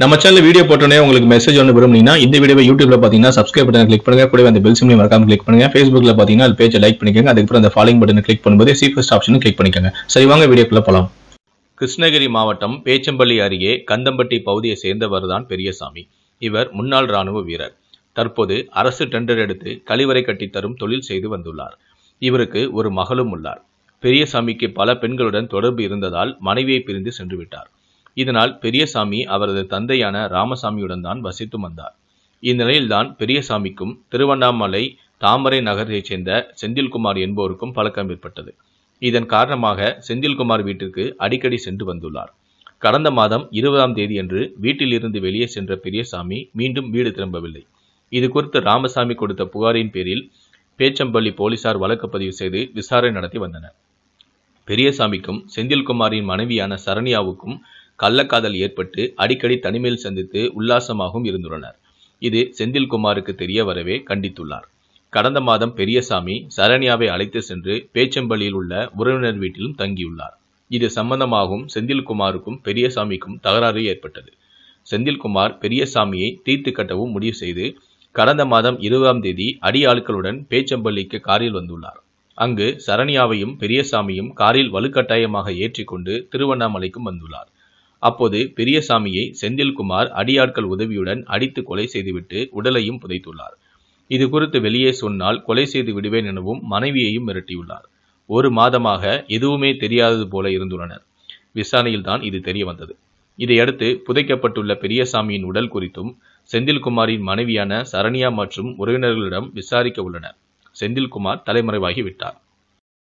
நம்ம channel video போட்டோன்னே உங்களுக்கு மெசேஜ் ஒன்று விரும்புனீங்கன்னா இந்த வீடியோ யூடியூப்ல பார்த்தீங்கன்னா சப்ஸ்கிரைப் பட்டன் கிளிக் பண்ணுங்க கூட அந்த பெல் சிம்லையும் மறக்காம கிளிக் பண்ணுங்க ஃபேஸ்புக்ல பார்த்தீங்கன்னா அது பேஜை லைக் பண்ணிக்கோங்க அதுக்கப்புறம் அந்த ஃபாலோயிங் பட்டன் கிளிக் பண்ணும்போது சீஃபஸ்ட் ஆப்ஷனும் கிளிக் பண்ணிக்கோங்க சரி வாங்க வீடியோக்குள்ள போகலாம் கிருஷ்ணகிரி மாவட்டம் பேச்சம்பள்ளி அருகே கந்தம்பட்டி பகுதியை சேர்ந்தவர்தான் பெரியசாமி இவர் முன்னாள் ராணுவ வீரர் தற்போது அரசு டெண்டர் எடுத்து கழிவறை கட்டி தரும் தொழில் செய்து வந்துள்ளார் இவருக்கு ஒரு மகளும் உள்ளார் பெரியசாமிக்கு பல பெண்களுடன் தொடர்பு இருந்ததால் மனைவியை பிரிந்து சென்று விட்டார் இதனால் பெரியசாமி அவரது தந்தையான ராமசாமியுடன் தான் வசித்து வந்தார் இந்நிலையில்தான் பெரியசாமிக்கும் திருவண்ணாமலை தாமரை நகரத்தைச் சேர்ந்த செந்தில்குமார் என்போருக்கும் பழக்கம் ஏற்பட்டது இதன் காரணமாக செந்தில்குமார் வீட்டிற்கு அடிக்கடி சென்று வந்துள்ளார் கடந்த மாதம் இருபதாம் தேதியன்று வீட்டிலிருந்து வெளியே சென்ற பெரியசாமி மீண்டும் வீடு திரும்பவில்லை இது குறித்து ராமசாமி கொடுத்த புகாரின் பேரில் பேச்சம்பள்ளி போலீசார் வழக்கு பதிவு செய்து விசாரணை நடத்தி வந்தனர் பெரியசாமிக்கும் செந்தில்குமாரின் மனைவியான சரண்யாவுக்கும் கள்ளக்காதல் ஏற்பட்டு அடிக்கடி தனிமையில் சந்தித்து உல்லாசமாகவும் இருந்துள்ளனர் இது செந்தில்குமாருக்கு தெரிய வரவே கண்டித்துள்ளார் கடந்த மாதம் பெரியசாமி சரண்யாவை அழைத்து சென்று பேச்சம்பள்ளியில் உள்ள உறவினர் வீட்டிலும் தங்கியுள்ளார் இது சம்பந்தமாகவும் செந்தில்குமாருக்கும் பெரியசாமிக்கும் தகராறு ஏற்பட்டது செந்தில்குமார் பெரியசாமியை தீர்த்து கட்டவும் முடிவு செய்து கடந்த மாதம் இருபதாம் தேதி அடியாளுக்களுடன் பேச்சம்பள்ளிக்கு காரில் வந்துள்ளார் அங்கு சரண்யாவையும் பெரியசாமியும் காரில் வலுக்கட்டாயமாக ஏற்றிக்கொண்டு திருவண்ணாமலைக்கும் வந்துள்ளார் அப்போது பெரியசாமியை செந்தில்குமார் அடியாட்கள் உதவியுடன் அடித்து கொலை செய்துவிட்டு உடலையும் புதைத்துள்ளார் இது குறித்து வெளியே சொன்னால் கொலை செய்து விடுவேன் எனவும் மனைவியையும் மிரட்டியுள்ளார் ஒரு மாதமாக எதுவுமே தெரியாதது போல இருந்துள்ளனர் விசாரணையில் தான் இது தெரிய வந்தது இதையடுத்து புதைக்கப்பட்டுள்ள பெரியசாமியின் உடல் குறித்தும் செந்தில்குமாரின் மனைவியான சரண்யா மற்றும் உறவினர்களிடம் விசாரிக்க உள்ளனர் செந்தில்குமார் தலைமறைவாகி விட்டார்